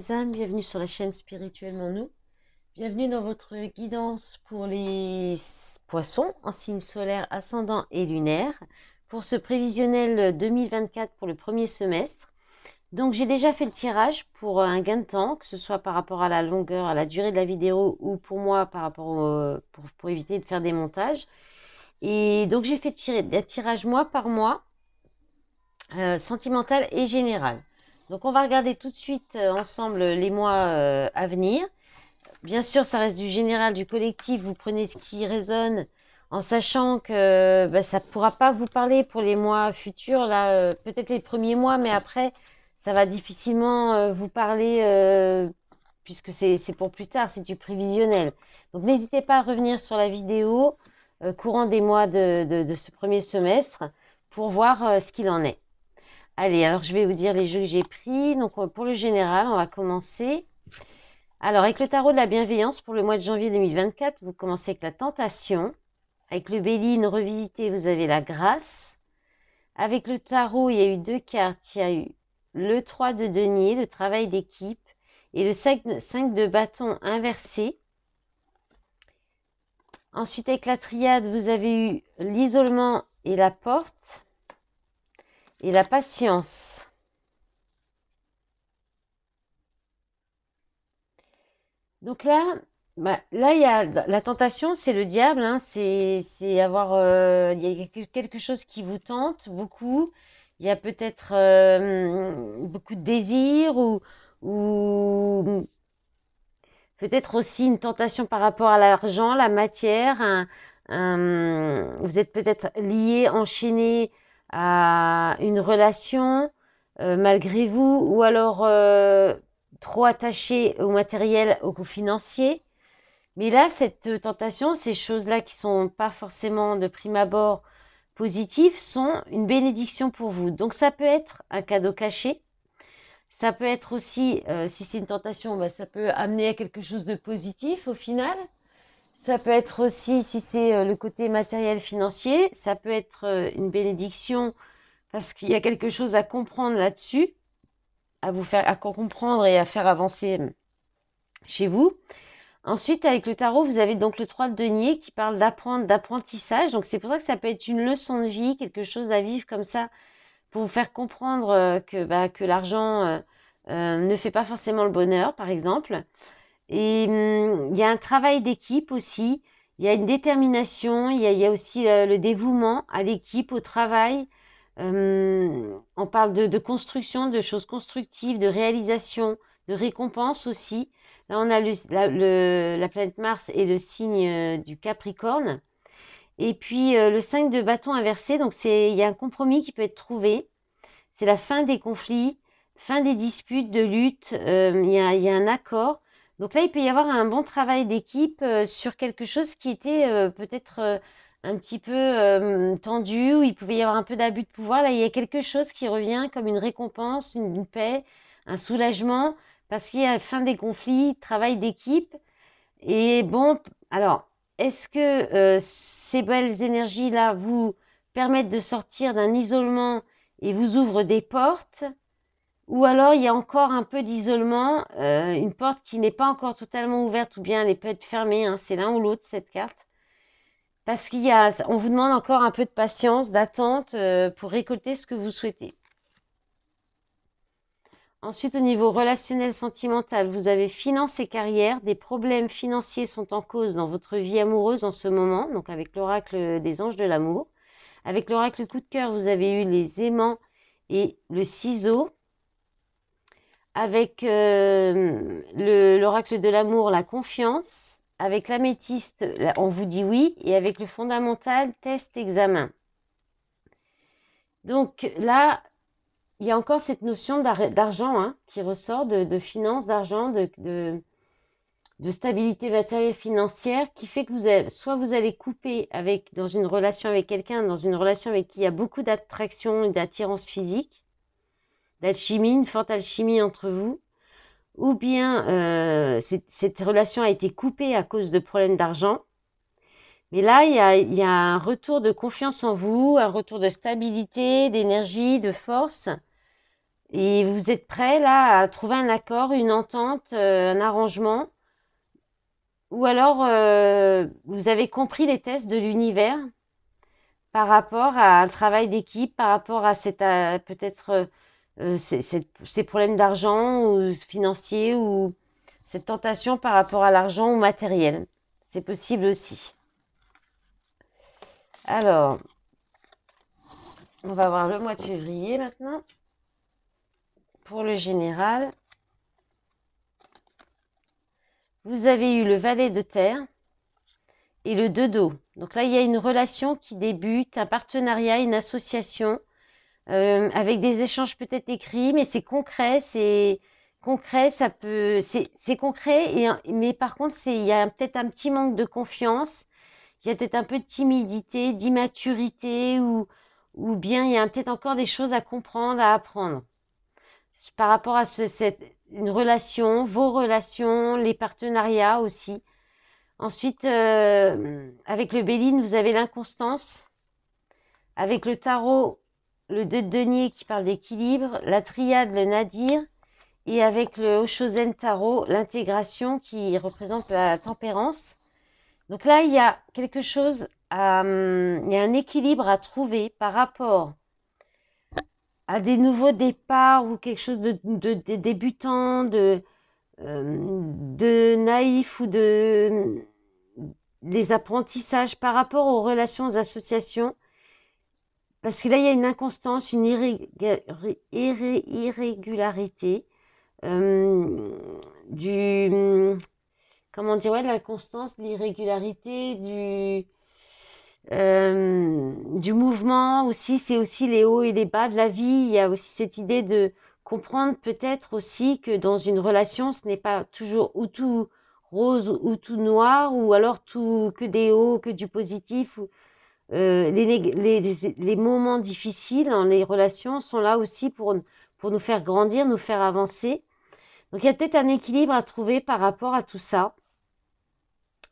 bienvenue sur la chaîne Spirituellement Nous. Bienvenue dans votre guidance pour les poissons en signe solaire ascendant et lunaire pour ce prévisionnel 2024 pour le premier semestre. Donc j'ai déjà fait le tirage pour euh, un gain de temps, que ce soit par rapport à la longueur, à la durée de la vidéo ou pour moi par rapport pour, éviter de faire des montages. Et donc j'ai fait tirer des tirages mois par mois, euh, sentimental et général. Donc on va regarder tout de suite euh, ensemble euh, les mois euh, à venir. Bien sûr, ça reste du général, du collectif. Vous prenez ce qui résonne en sachant que bah, ça ne pourra pas vous parler pour les mois futurs. Là, peut-être les premiers mois, mais après, ça va difficilement vous parler puisque c'est pour plus tard, c'est du prévisionnel. Donc n'hésitez pas à revenir sur la vidéo courant des mois de ce premier semestre pour voir ce qu'il en est. Allez, alors je vais vous dire les jeux que j'ai pris. Donc pour le général, on va commencer. Alors avec le tarot de la bienveillance pour le mois de janvier 2024, vous commencez avec la tentation. Avec le Béline revisité, vous avez la grâce. Avec le tarot, il y a eu deux cartes. Il y a eu le 3 de denier, le travail d'équipe, et le 5 de bâton inversé. Ensuite, avec la triade, vous avez eu l'isolement et la porte et la patience. Donc là, bah, là, il y a la tentation, c'est le diable, hein. c'est avoir euh, il y a quelque chose qui vous tente beaucoup. Il y a peut-être euh, beaucoup de désir ou, peut-être aussi une tentation par rapport à l'argent, la matière. vous êtes peut-être lié, enchaîné à une relation euh, malgré vous, ou alors euh, trop attaché au matériel, au coût financier. Mais là, cette tentation, ces choses-là qui ne sont pas forcément de prime abord positives, sont une bénédiction pour vous. Donc ça peut être un cadeau caché. Ça peut être aussi, euh, si c'est une tentation, bah, ça peut amener à quelque chose de positif au final. Ça peut être aussi, si c'est euh, le côté matériel financier, ça peut être euh, une bénédiction parce qu'il y a quelque chose à comprendre là-dessus, à vous faire à comprendre et à faire avancer hum, chez vous. Ensuite, avec le tarot, vous avez donc le 3 de denier qui parle d'apprendre, d'apprentissage. Donc c'est pour ça que ça peut être une leçon de vie, quelque chose à vivre comme ça, pour vous faire comprendre euh, bah, que, l'argent ne fait pas forcément le bonheur, par exemple. Et mmh, il y a un travail d'équipe aussi, il y a une détermination, il y a, aussi euh, le dévouement à l'équipe, au travail. on parle de, construction, de choses constructives, de réalisation, de récompense aussi. Là, on a la, planète Mars et le signe euh, du Capricorne. Et puis euh, le 5 de bâton inversé, donc il y a un compromis qui peut être trouvé. C'est la fin des conflits, fin des disputes, de luttes. Il y, a un accord donc là, il peut y avoir un bon travail d'équipe euh, sur quelque chose qui était euh, peut-être euh, un petit peu tendu, où il pouvait y avoir un peu d'abus de pouvoir. Là, il y a quelque chose qui revient comme une récompense, une, paix, un soulagement, parce qu'il y a fin des conflits, travail d'équipe. Et bon, alors, est-ce que ces belles énergies-là vous permettent de sortir d'un isolement et vous ouvrent des portes ou alors il y a encore un peu d'isolement, euh, une porte qui n'est pas encore totalement ouverte ou bien elle peut être fermée, hein, c'est l'un ou l'autre cette carte. Parce qu'on vous demande encore un peu de patience, d'attente euh, pour récolter ce que vous souhaitez. Ensuite, au niveau relationnel sentimental, vous avez finance et carrière. Des problèmes financiers sont en cause dans votre vie amoureuse en ce moment, donc avec l'oracle des anges de l'amour. Avec l'oracle coup de cœur, vous avez eu les aimants et le ciseau avec euh, l'oracle de l'amour, la confiance, avec l'améthyste, on vous dit oui, et avec le fondamental, test, examen. Donc là, il y a encore cette notion d'argent hein, qui ressort, de, de finance, d'argent, de, stabilité matérielle financière, qui fait que vous soit vous allez couper avec, dans une relation avec quelqu'un, dans une relation avec qui il y a beaucoup d'attraction et d'attirance physique, d'alchimie, une forte alchimie entre vous, ou bien euh, cette relation a été coupée à cause de problèmes d'argent. Mais là, il y, a, un retour de confiance en vous, un retour de stabilité, d'énergie, de force. Et vous êtes prêt là à trouver un accord, une entente, euh, un arrangement. Ou alors, euh, vous avez compris les tests de l'univers par rapport à un travail d'équipe, par rapport à cette peut-être euh, ces, problèmes d'argent ou financiers ou cette tentation par rapport à l'argent ou matériel. C'est possible aussi. Alors, on va voir le mois de février maintenant. Pour le général, vous avez eu le valet de terre et le deux dos. Donc là, il y a une relation qui débute, un partenariat, une association euh, avec des échanges peut-être écrits, mais c'est concret, c'est concret, ça peut, c'est concret, et, mais par contre, il y a peut-être un petit manque de confiance, il y a peut-être un peu de timidité, d'immaturité, ou, ou bien il y a peut-être encore des choses à comprendre, à apprendre par rapport à cette, une relation, vos relations, les partenariats aussi. Ensuite, euh, avec le Béline, vous avez l'inconstance. Avec le tarot, le de denier qui parle d'équilibre, la triade, le nadir, et avec le Oshozen Tarot, l'intégration qui représente la tempérance. Donc là, il y a quelque chose, euh, il y a un équilibre à trouver par rapport à des nouveaux départs ou quelque chose de, de débutant, euh, de, naïf ou de des apprentissages par rapport aux relations, aux associations, parce que là, il y a une inconstance, une irrégularité euh, du... Comment dire Ouais, l'inconstance, l'irrégularité du... Euh, du mouvement aussi, c'est aussi les hauts et les bas de la vie. Il y a aussi cette idée de comprendre peut-être aussi que dans une relation, ce n'est pas toujours ou tout rose ou tout noir ou alors tout que des hauts, que du positif euh, les, moments difficiles dans les relations sont là aussi pour, pour nous faire grandir, nous faire avancer. Donc il y a peut-être un équilibre à trouver par rapport à tout ça.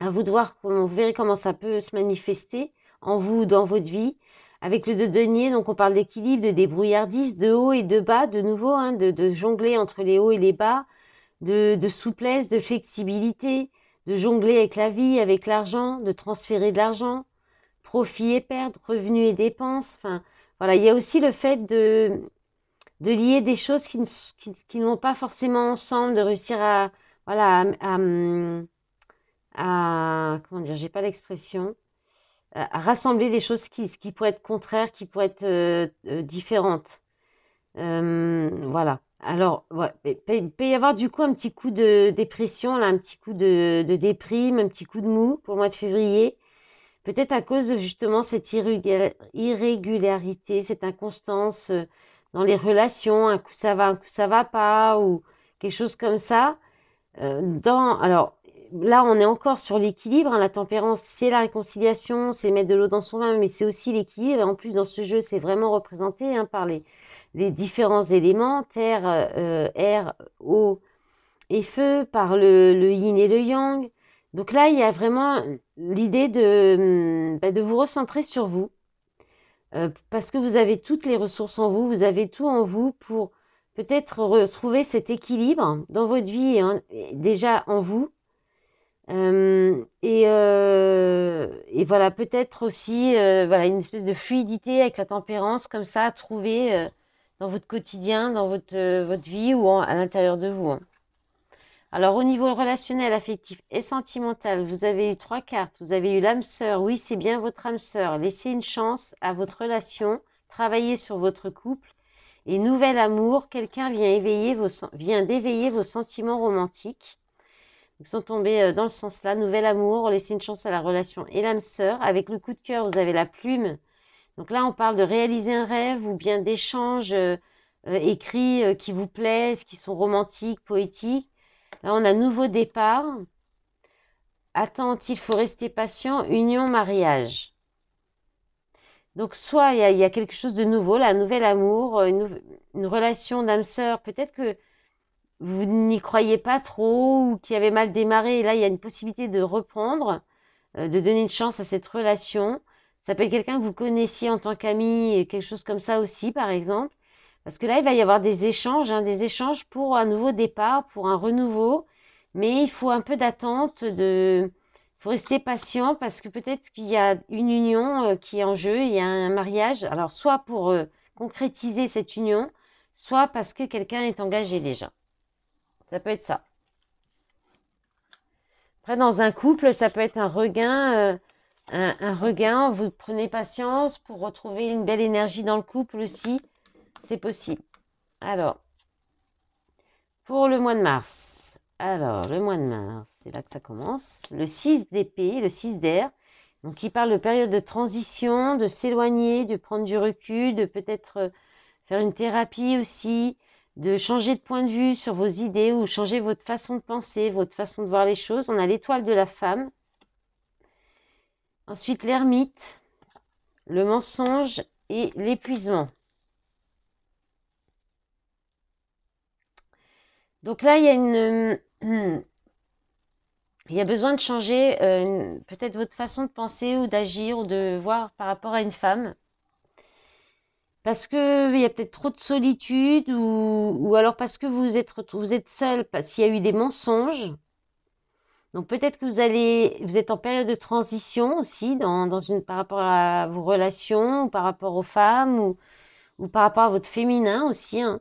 À vous de voir, vous verrez comment ça peut se manifester en vous, dans votre vie. Avec le de denier, donc on parle d'équilibre, de débrouillardise, de haut et de bas, de nouveau, hein, de, de, jongler entre les hauts et les bas, de souplesse, de flexibilité, de jongler avec la vie, avec l'argent, de transférer de l'argent, profit et perte, revenus et dépenses. Enfin, voilà, il y a aussi le fait de, de lier des choses qui qui, n'ont pas forcément ensemble, de réussir à voilà à, comment dire, j'ai pas l'expression, euh, rassembler des choses qui, qui pourraient être contraires, qui pourraient être euh, euh, différentes. voilà. Alors, il peut y avoir du coup un petit coup de dépression, là, un petit coup de, de déprime, un petit coup de mou pour le mois de février. Peut-être à cause de justement cette irrégularité, cette inconstance euh, dans les relations, un coup ça va, un coup ça va pas, ou quelque chose comme ça. Euh, dans, alors là, on est encore sur l'équilibre. Hein, la tempérance, c'est la réconciliation, c'est mettre de l'eau dans son vin, mais c'est aussi l'équilibre. En plus, dans ce jeu, c'est vraiment représenté hein, par les, différents éléments, terre, euh, air, eau et feu, par le yin et le yang, donc là, il y a vraiment l'idée de, hum, bah, vous recentrer sur vous, euh, parce que vous avez toutes les ressources en vous, vous avez tout en vous pour peut-être retrouver cet équilibre dans votre vie et, déjà en vous. Hum, euh, et, voilà, peut-être aussi euh, voilà, une espèce de fluidité avec la tempérance comme ça à trouver dans votre quotidien, dans votre, votre vie ou à l'intérieur de vous. Hein. Alors, au niveau relationnel, affectif et sentimental, vous avez eu trois cartes. Vous avez eu l'âme sœur. Oui, c'est bien votre âme sœur. Laissez une chance à votre relation. Travaillez sur votre couple. Et nouvel amour, quelqu'un vient, vient d'éveiller vos sentiments romantiques. Ils sont tombés euh, dans le sens là. Nouvel amour, laissez une chance à la relation et l'âme sœur. Avec le coup de cœur, vous avez la plume. Donc là, on parle de réaliser un rêve ou bien d'échanges euh, euh, écrits qui vous plaisent, qui sont romantiques, poétiques. Là, on a nouveau départ. Attends, il faut rester patient. Union, mariage. Donc, soit il y, a quelque chose de nouveau, un nouvel amour, euh, une, relation d'âme-sœur. Peut-être que vous n'y croyez pas trop ou qui avait mal démarré. Et là, il y a une possibilité de reprendre, euh, de donner une chance à cette relation. Ça peut être quelqu'un que vous connaissiez en tant qu'ami, quelque chose comme ça aussi, par exemple. Parce que là, il va y avoir des échanges, hein, des échanges pour un nouveau départ, pour un renouveau. Mais il faut un peu d'attente, de... il faut rester patient parce que peut-être qu'il y a une union euh, qui est en jeu, il y a un mariage. Alors, soit pour euh, concrétiser cette union, soit parce que quelqu'un est engagé déjà. Ça peut être ça. Après, dans un couple, ça peut être un regain, euh, un, regain. Vous prenez patience pour retrouver une belle énergie dans le couple aussi c'est possible. Alors, pour le mois de mars. Alors, le mois de mars, c'est là que ça commence. Le 6 d'épée, le 6 d'air. Donc, il parle de période de transition, de s'éloigner, de prendre du recul, de peut-être euh, faire une thérapie aussi, de changer de point de vue sur vos idées ou changer votre façon de penser, votre façon de voir les choses. On a l'étoile de la femme. Ensuite, l'ermite, le mensonge et l'épuisement. Donc là, il y a une... Hmm, il y a besoin de changer euh, peut-être votre façon de penser ou d'agir ou de voir par rapport à une femme. Parce que y a peut-être trop de solitude ou, alors parce que vous êtes, vous êtes seul, parce qu'il y a eu des mensonges. Donc peut-être que vous allez, vous êtes en période de transition aussi dans, une, par rapport à vos relations, ou par rapport aux femmes ou, ou par rapport à votre féminin aussi. Hein.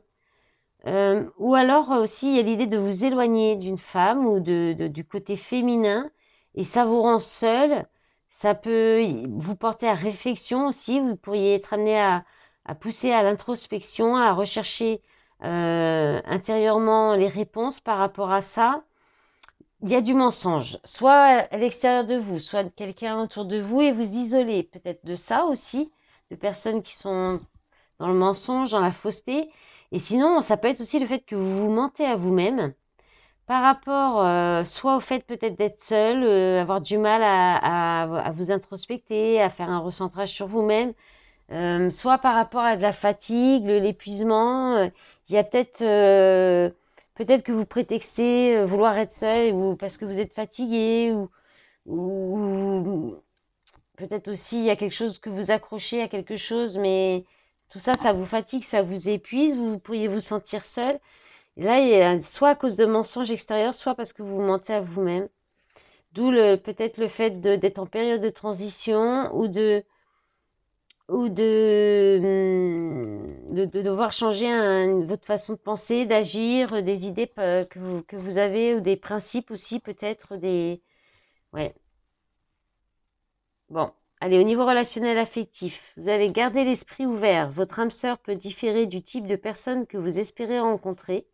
Euh, ou alors euh, aussi, il y a l'idée de vous éloigner d'une femme ou de, du côté féminin et ça vous rend seul. Ça peut vous porter à réflexion aussi. Vous pourriez être amené à, à pousser à l'introspection, à rechercher euh, intérieurement les réponses par rapport à ça. Il y a du mensonge, soit à l'extérieur de vous, soit quelqu'un autour de vous et vous isoler peut-être de ça aussi, de personnes qui sont dans le mensonge, dans la fausseté. Et sinon, ça peut être aussi le fait que vous vous mentez à vous-même par rapport euh, soit au fait peut-être d'être seul, euh, avoir du mal à, vous introspecter, à faire un recentrage sur vous-même, euh, soit par rapport à de la fatigue, l'épuisement. Il y a peut-être peut-être que vous prétextez vouloir être seul ou parce que vous êtes fatigué ou peut-être aussi il y a quelque chose que vous accrochez à quelque chose, mais tout ça, ça vous fatigue, ça vous épuise, vous, pourriez vous sentir seul. là, il y a, soit à cause de mensonges extérieurs, soit parce que vous mentez à vous-même. D'où peut-être le fait d'être en période de transition ou de, ou de, hmm, de, devoir changer votre façon de penser, d'agir, euh, des idées que vous, que vous, avez ou des principes aussi peut-être des... Ouais. Bon. Allez, au niveau relationnel affectif, vous avez gardé l'esprit ouvert. Votre âme sœur peut différer du type de personne que vous espérez rencontrer.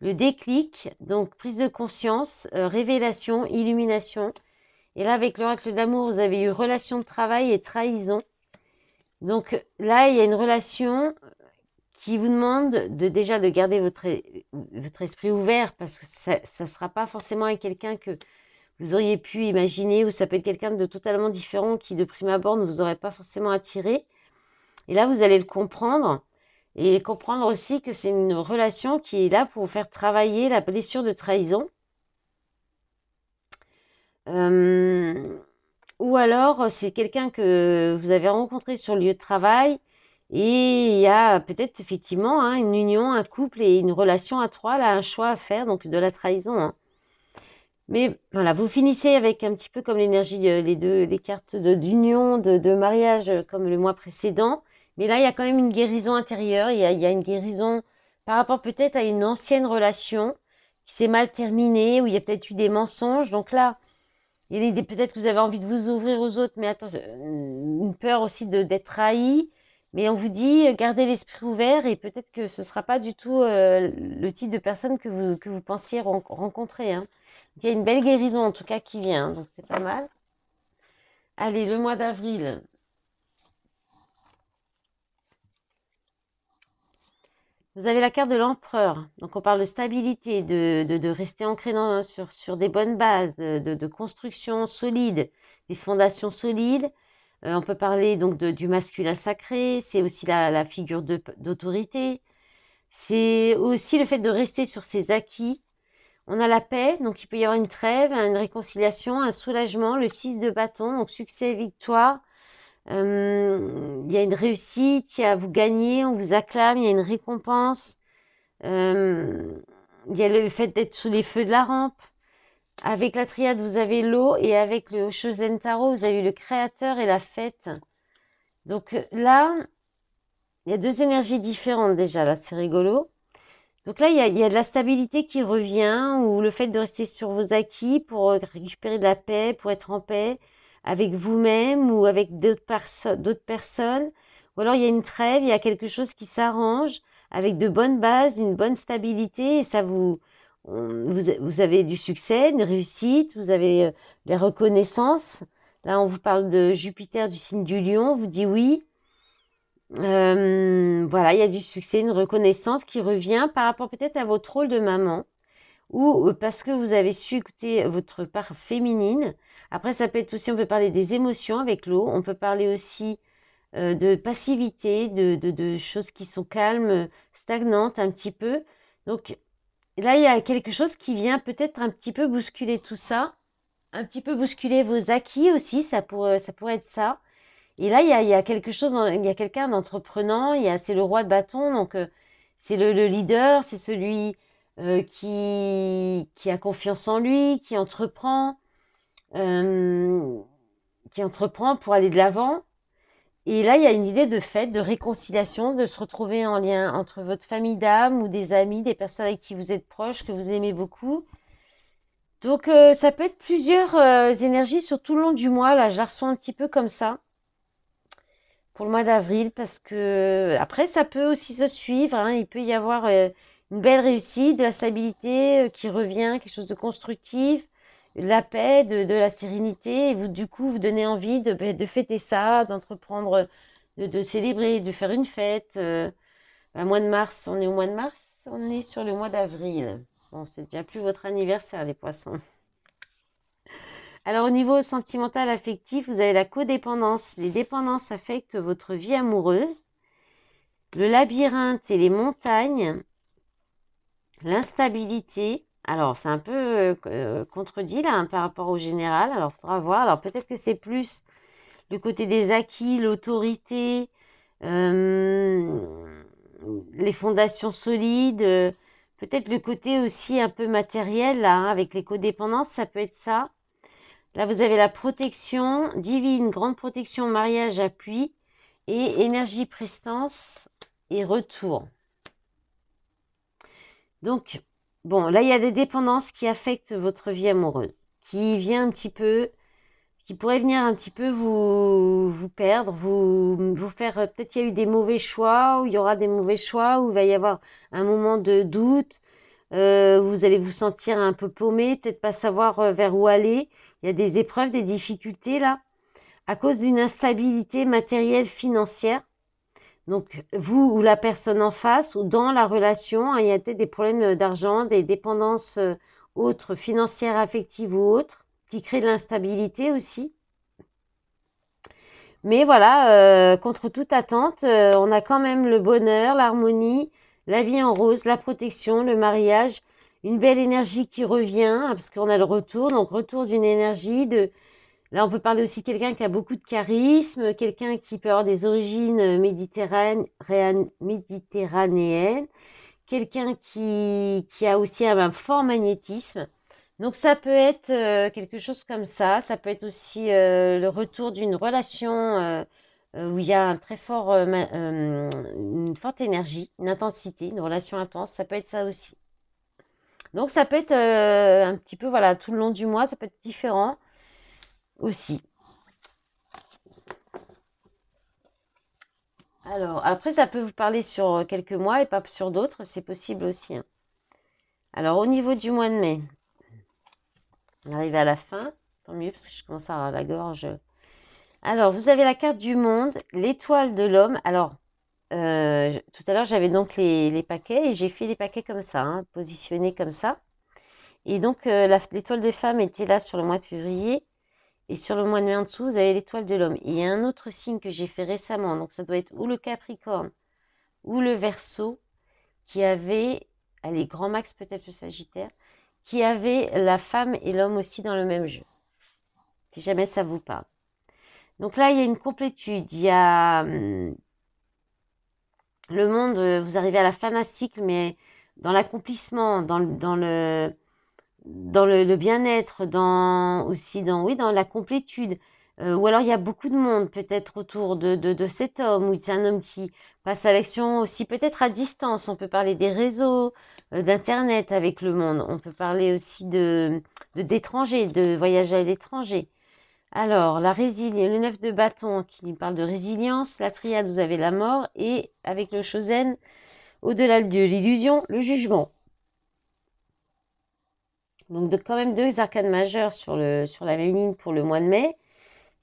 Le déclic, donc prise de conscience, euh, révélation, illumination. Et là, avec l'oracle d'amour, vous avez eu relation de travail et trahison. Donc là, il y a une relation euh, qui vous demande de déjà de garder votre, euh, votre esprit ouvert parce que ça ne sera pas forcément avec quelqu'un que vous auriez pu imaginer, ou ça peut être quelqu'un de totalement différent qui, de prime abord, ne vous aurait pas forcément attiré. Et là, vous allez le comprendre et comprendre aussi que c'est une relation qui est là pour vous faire travailler la blessure de trahison. Euh, ou alors, c'est quelqu'un que vous avez rencontré sur le lieu de travail et il y a peut-être effectivement hein, une union, un couple et une relation à trois, là, un choix à faire, donc de la trahison. Hein. Mais voilà, vous finissez avec un petit peu comme l'énergie, les deux, les cartes d'union, de, de, mariage, euh, comme le mois précédent. Mais là, il y a quand même une guérison intérieure. Il y a, une guérison par rapport peut-être à une ancienne relation qui s'est mal terminée, où il y a peut-être eu des mensonges. Donc là, il y a peut-être que vous avez envie de vous ouvrir aux autres, mais attention, euh, une peur aussi d'être trahi. Mais on vous dit, euh, gardez l'esprit ouvert et peut-être que ce ne sera pas du tout le type de personne que vous, que vous pensiez rencontrer. Hein. Il y a une belle guérison en tout cas qui vient, donc c'est pas mal. Allez, le mois d'avril. Vous avez la carte de l'empereur. Donc on parle de stabilité, de, de, rester ancré sur, sur, des bonnes bases, de, construction solide, des fondations solides. Euh, on peut parler donc du masculin sacré, c'est aussi la figure d'autorité. C'est aussi le fait de rester sur ses acquis, on a la paix, donc il peut y avoir une trêve, une réconciliation, un soulagement, le 6 de bâton, donc succès, victoire. Euh, il y a une réussite, il y a vous gagnez, on vous acclame, il y a une récompense. Euh, il y a le fait d'être sous les feux de la rampe. Avec la triade, vous avez l'eau et avec le Shosen Taro, vous avez le créateur et la fête. Donc euh, là, il y a deux énergies différentes déjà, là, c'est rigolo. Donc là, il y, a, de la stabilité qui revient, ou le fait de rester sur vos acquis pour euh, récupérer de la paix, pour être en paix avec vous-même ou avec d'autres personnes. Ou alors il y a une trêve, il y a quelque chose qui s'arrange avec de bonnes bases, une bonne stabilité, et ça vous, vous, avez du succès, une réussite, vous avez euh, des reconnaissances. Là, on vous parle de Jupiter du signe du lion, vous dit oui, euh, voilà, il y a du succès, une reconnaissance qui revient par rapport peut-être à votre rôle de maman ou euh, parce que vous avez su écouter votre part féminine. Après, ça peut être aussi, on peut parler des émotions avec l'eau, on peut parler aussi euh, de passivité, de, choses qui sont calmes, stagnantes un petit peu. Donc là, il y a quelque chose qui vient peut-être un petit peu bousculer tout ça, un petit peu bousculer vos acquis aussi, ça, pour, ça pourrait être ça. Et là, il y a, quelque chose, il y a quelqu'un d'entreprenant, il y a, c'est le roi de bâton, donc euh, c'est le, leader, c'est celui euh, qui, a confiance en lui, qui entreprend, euh, qui entreprend pour aller de l'avant. Et là, il y a une idée de fête, de réconciliation, de se retrouver en lien entre votre famille d'âme ou des amis, des personnes avec qui vous êtes proches, que vous aimez beaucoup. Donc, ça peut être plusieurs énergies sur tout le long du mois. Là, je la un petit peu comme ça pour le mois d'avril parce que euh, après ça peut aussi se suivre. Hein. Il peut y avoir euh, une belle réussite, de la stabilité euh, qui revient, quelque chose de constructif, de la paix, de, la sérénité. Et vous du coup vous donnez envie de, bah, fêter ça, d'entreprendre, de, célébrer, de faire une fête. un bah, mois de mars, on est au mois de mars, on est sur le mois d'avril. Bon, c'est déjà plus votre anniversaire les poissons. Alors au niveau sentimental affectif, vous avez la codépendance. Les dépendances affectent votre vie amoureuse. Le labyrinthe et les montagnes. L'instabilité. Alors c'est un peu euh, contredit là hein, par rapport au général. Alors il faudra voir. Alors peut-être que c'est plus le côté des acquis, l'autorité, euh, les fondations solides. peut-être le côté aussi un peu matériel là, hein, avec les codépendances, ça peut être ça. Là, vous avez la protection divine, grande protection, mariage, appui et énergie, prestance et retour. Donc, bon, là, il y a des dépendances qui affectent votre vie amoureuse, qui vient un petit peu, qui pourrait venir un petit peu vous, vous perdre, vous, vous faire, euh, peut-être qu'il y a eu des mauvais choix, ou il y aura des mauvais choix, ou il va y avoir un moment de doute, euh, vous allez vous sentir un peu paumé, peut-être pas savoir euh, vers où aller. Il y a des épreuves, des difficultés là, à cause d'une instabilité matérielle, financière. Donc, vous ou la personne en face ou dans la relation, hein, il y a peut-être des problèmes euh, d'argent, des dépendances autres, financières, affectives ou autres, qui créent de l'instabilité aussi. Mais voilà, contre toute attente, on a quand même le bonheur, l'harmonie, la vie en rose, la protection, le mariage, une belle énergie qui revient, hein, parce qu'on a le retour, donc retour d'une énergie de... Là, on peut parler aussi de quelqu'un qui a beaucoup de charisme, quelqu'un qui peut avoir des origines méditerranéennes, quelqu'un qui... a aussi un, fort magnétisme. Donc ça peut être euh, quelque chose comme ça, ça peut être aussi euh, le retour d'une relation euh, euh, où il y a un très fort, euh, euh, une forte énergie, une intensité, une relation intense, ça peut être ça aussi. Donc ça peut être un petit peu, voilà, tout le long du mois, ça peut être différent aussi. Alors, après, ça peut vous parler sur quelques mois et pas sur d'autres, c'est possible aussi. Hein. Alors, au niveau du mois de mai, on arrive à la fin, tant mieux parce que je commence à avoir la gorge alors, vous avez la carte du monde, l'étoile de l'homme. Alors, euh, tout à l'heure, j'avais donc les, paquets et j'ai fait les paquets comme ça, hein, positionnés comme ça. Et donc, euh, l'étoile de femme était là sur le mois de février. Et sur le mois de mai en dessous, vous avez l'étoile de l'homme. il y a un autre signe que j'ai fait récemment. Donc, ça doit être ou le Capricorne ou le Verseau qui avait, allez, grand max peut-être le Sagittaire, qui avait la femme et l'homme aussi dans le même jeu. Si jamais ça vous parle. Donc là, il y a une complétude, il y a hum, le monde, euh, vous arrivez à la fin d'un cycle, mais dans l'accomplissement, dans, le, bien-être, dans, aussi dans, dans la complétude. Euh, ou alors il y a beaucoup de monde peut-être autour de, cet homme, ou c'est un homme qui passe à l'action aussi, peut-être à distance. On peut parler des réseaux, euh, d'Internet avec le monde. On peut parler aussi de d'étrangers, de, de à l'étranger. Alors, la le neuf de bâton qui parle de résilience, la triade, vous avez la mort, et avec le Chosen, au-delà de l'illusion, le jugement. Donc, quand même deux arcanes majeures sur, la même ligne pour le mois de mai.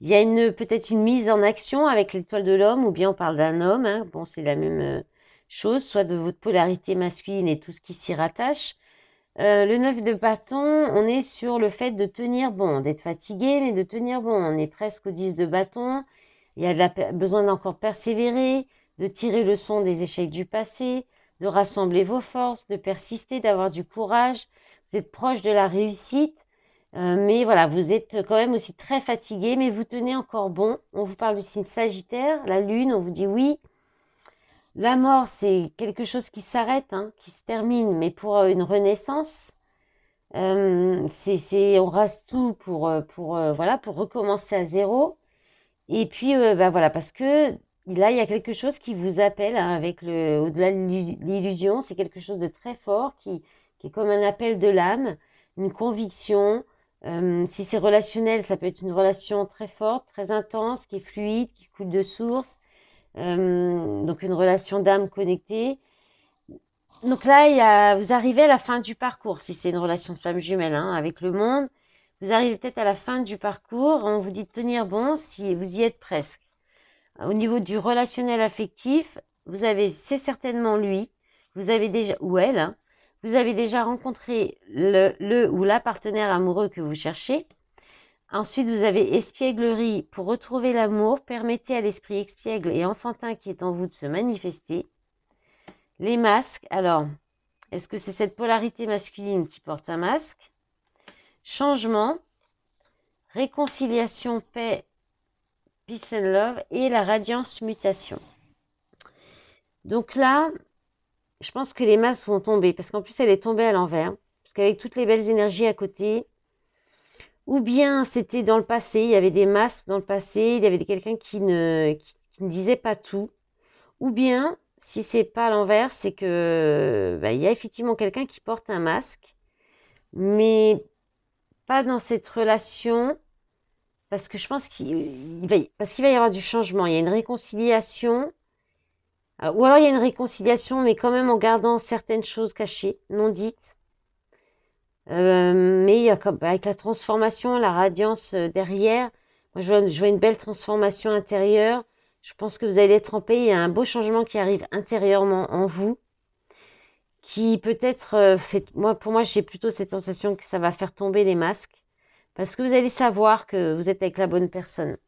Il y a peut-être une mise en action avec l'étoile de l'homme, ou bien on parle d'un homme, hein. bon, c'est la même euh, chose, soit de votre polarité masculine et tout ce qui s'y rattache, euh, le 9 de bâton, on est sur le fait de tenir bon, d'être fatigué, mais de tenir bon. On est presque au 10 de bâton. Il y a besoin d'encore persévérer, de tirer le son des échecs du passé, de rassembler vos forces, de persister, d'avoir du courage. Vous êtes proche de la réussite, euh, mais voilà, vous êtes quand même aussi très fatigué, mais vous tenez encore bon. On vous parle du signe Sagittaire, la Lune, on vous dit oui, la mort, c'est quelque chose qui s'arrête, hein, qui se termine, mais pour euh, une renaissance, euh, c'est, on rase tout pour, euh, pour, voilà, pour recommencer à zéro. Et puis, bah, voilà, parce que là, il y a quelque chose qui vous appelle hein, avec le, au-delà de l'illusion, c'est quelque chose de très fort qui, qui est comme un appel de l'âme, une conviction. si c'est relationnel, ça peut être une relation très forte, très intense, qui est fluide, qui coule de source. Euh, donc une relation d'âme connectée. Donc là, il y vous arrivez à la fin du parcours, si c'est une relation de flamme jumelle hein, avec le monde. Vous arrivez peut-être à la fin du parcours, on vous dit de tenir bon si vous y êtes presque. Au niveau du relationnel affectif, vous avez, c'est certainement lui, vous avez déjà, ou elle, hein. vous avez déjà rencontré le ou la partenaire amoureux que vous cherchez. Ensuite, vous avez espièglerie. Pour retrouver l'amour, permettez à l'esprit espiègle et enfantin qui est en vous de se manifester. Les masques. Alors, est-ce que c'est cette polarité masculine qui porte un masque Changement, réconciliation, paix, peace and love et la radiance mutation. Donc là, je pense que les masques vont tomber parce qu'en plus elle est tombée à l'envers. Parce qu'avec toutes les belles énergies à côté, ou bien c'était dans le passé, il y avait des masques dans le passé, il y avait quelqu'un qui ne, disait pas tout. Ou bien, si ce n'est pas l'envers, c'est que bah, il y a effectivement quelqu'un qui porte un masque, mais pas dans cette relation, parce que je pense qu'il va, parce qu'il va y avoir du changement. Il y a une réconciliation, ah, ou alors il y a une réconciliation, mais quand même en gardant certaines choses cachées, non dites. Euh, mais euh, avec la transformation, la radiance euh, derrière, moi, je, vois, une belle transformation intérieure. Je pense que vous allez être en paix. Il y a un beau changement qui arrive intérieurement en vous, qui peut-être fait. Moi, pour moi, j'ai plutôt cette sensation que ça va faire tomber les masques, parce que vous allez savoir que vous êtes avec la bonne personne.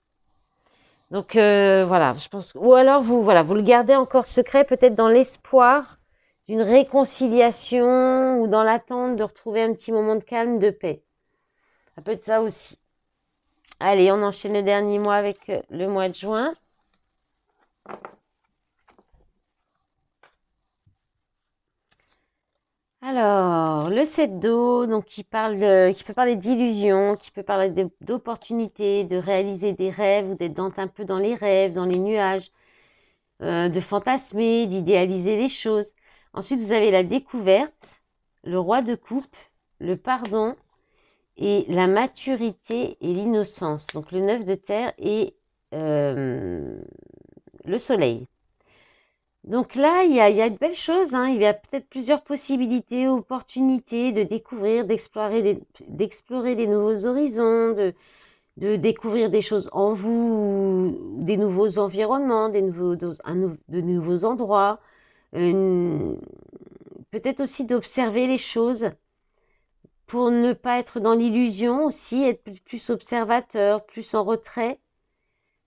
Donc voilà, je pense. Ou alors vous, voilà, vous le gardez encore secret, peut-être dans l'espoir d'une réconciliation ou dans l'attente de retrouver un petit moment de calme, de paix. Un peu de ça aussi. Allez, on enchaîne le dernier mois avec euh, le mois de juin. Alors, le 7 d'eau, donc qui parle, qui peut parler d'illusions, qui peut parler d'opportunités, de réaliser des rêves ou d'être un peu dans les rêves, dans les nuages, euh, de fantasmer, d'idéaliser les choses. Ensuite, vous avez la découverte, le roi de coupe, le pardon et la maturité et l'innocence. Donc le neuf de terre et euh, le soleil. Donc là, il y, a, une belle chose. Hein. Il y a peut-être plusieurs possibilités, opportunités de découvrir, d'explorer des, d'explorer des nouveaux horizons, de, découvrir des choses en vous, des nouveaux environnements, des de nouveaux endroits peut-être aussi d'observer les choses pour ne pas être dans l'illusion aussi, être plus observateur, plus en retrait,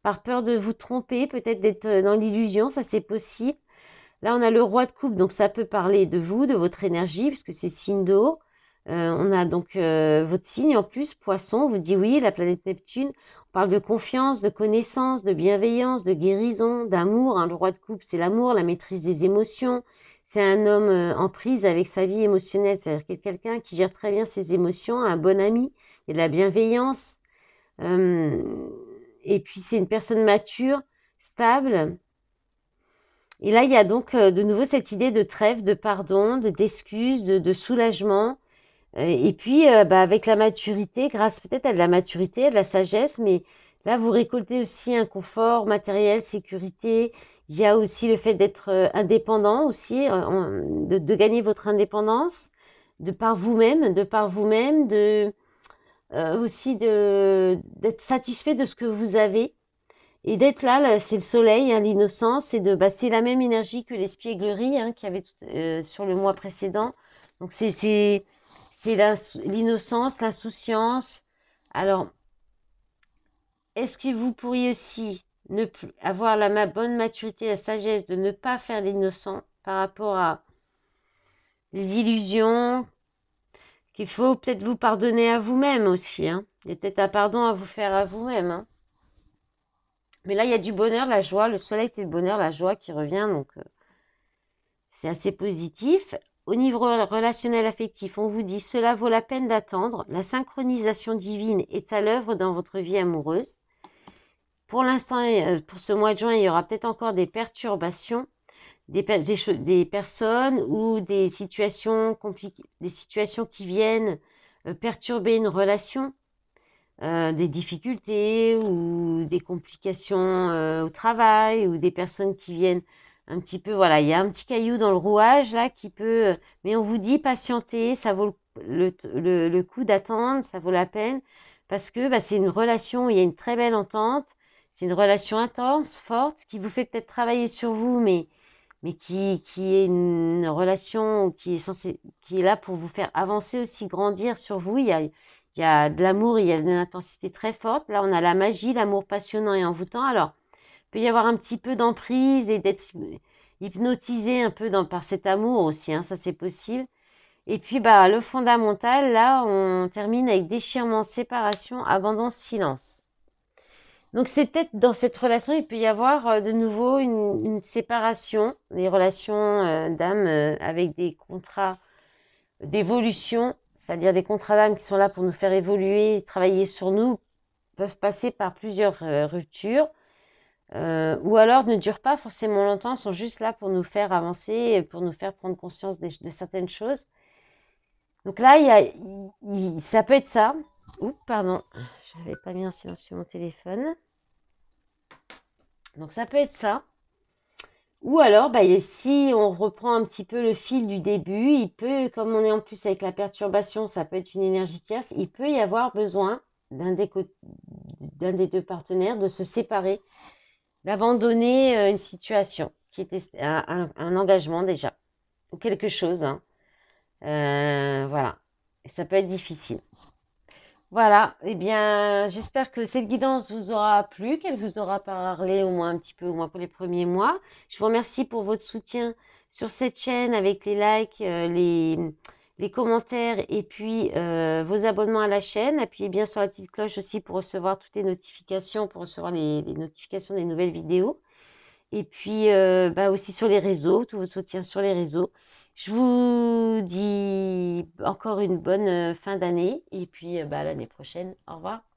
par peur de vous tromper, peut-être d'être euh, dans l'illusion, ça c'est possible. Là, on a le roi de coupe, donc ça peut parler de vous, de votre énergie, puisque c'est signe d'eau. Euh, on a donc euh, votre signe en plus, poisson, vous dit oui, la planète Neptune parle de confiance, de connaissance, de bienveillance, de guérison, d'amour. Un droit de coupe, c'est l'amour, la maîtrise des émotions. C'est un homme euh, en prise avec sa vie émotionnelle, c'est-à-dire quelqu'un qui gère très bien ses émotions, un bon ami, il y a de la bienveillance. Euh, et puis c'est une personne mature, stable. Et là, il y a donc euh, de nouveau cette idée de trêve, de pardon, d'excuses, de soulagement, et puis, euh, bah, avec la maturité, grâce peut-être à de la maturité, à de la sagesse, mais là, vous récoltez aussi un confort matériel, sécurité. Il y a aussi le fait d'être euh, indépendant aussi, euh, de, gagner votre indépendance de par vous-même, de par vous-même, de aussi de d'être satisfait de ce que vous avez et d'être là, c'est le soleil, hein, l'innocence et de bah, c'est la même énergie que l'espièglerie hein, qu'il y avait sur le mois précédent. Donc c'est c'est l'innocence, l'insouciance. Alors, est-ce que vous pourriez aussi ne plus, avoir la ma bonne maturité, la sagesse de ne pas faire l'innocent par rapport à les illusions qu'il faut peut-être vous pardonner à vous-même aussi. Hein? Il y a peut-être un pardon à vous faire à vous-même. Hein? Mais là, il y a du bonheur, la joie. Le soleil, c'est le bonheur, la joie qui revient. Donc, euh, c'est assez positif. Au niveau relationnel affectif, on vous dit cela vaut la peine d'attendre, la synchronisation divine est à l'œuvre dans votre vie amoureuse. Pour l'instant, euh, pour ce mois de juin, il y aura peut-être encore des perturbations, des, personnes ou des situations, des situations qui viennent euh, perturber une relation, euh, des difficultés ou des complications au travail ou des personnes qui viennent un petit peu, voilà, il y a un petit caillou dans le rouage là qui peut, euh, mais on vous dit patienter, ça vaut le, coup d'attendre, ça vaut la peine, parce que bah, c'est une relation, il y a une très belle entente, c'est une relation intense, forte, qui vous fait peut-être travailler sur vous, mais, mais qui, qui est une relation qui est, censée, qui est là pour vous faire avancer aussi, grandir sur vous. Il y a, il y de l'amour, il y a une intensité très forte. Là, on a la magie, l'amour passionnant et envoûtant. Alors, il peut y avoir un petit peu d'emprise et d'être hypnotisé un peu par cet amour aussi, hein, ça c'est possible. Et puis bah le fondamental, là on termine avec déchirement, séparation, abandon, silence. Donc c'est peut-être dans cette relation, il peut y avoir euh, de nouveau une, séparation, Les relations euh, d'âme euh, avec des contrats d'évolution, c'est-à-dire des contrats d'âme qui sont là pour nous faire évoluer, travailler sur nous, peuvent passer par plusieurs ruptures. Euh, ou alors ne durent pas forcément longtemps, sont juste là pour nous faire avancer, pour nous faire prendre conscience de, certaines choses. Donc là, il y a, ça peut être ça. Oups, pardon, j'avais pas mis en sur mon téléphone. Donc ça peut être ça. Ou alors, bah, si on reprend un petit peu le fil du début, il peut, comme on est en plus avec la perturbation, ça peut être une énergie tierce, il peut y avoir besoin d'un des, des, deux partenaires de se séparer d'abandonner euh, une situation qui était un, engagement déjà ou quelque chose. Hein. Euh, voilà, ça peut être difficile. Voilà, eh bien, j'espère que cette guidance vous aura plu, qu'elle vous aura parlé au moins un petit peu, au moins pour les premiers mois. Je vous remercie pour votre soutien sur cette chaîne avec les likes, euh, les, les commentaires et puis euh, vos abonnements à la chaîne. Appuyez bien sur la petite cloche aussi pour recevoir toutes les notifications, pour recevoir les, notifications des nouvelles vidéos. Et puis euh, bah aussi sur les réseaux, tout votre soutien sur les réseaux. Je vous dis encore une bonne euh, fin d'année et puis bah, l'année prochaine. Au revoir.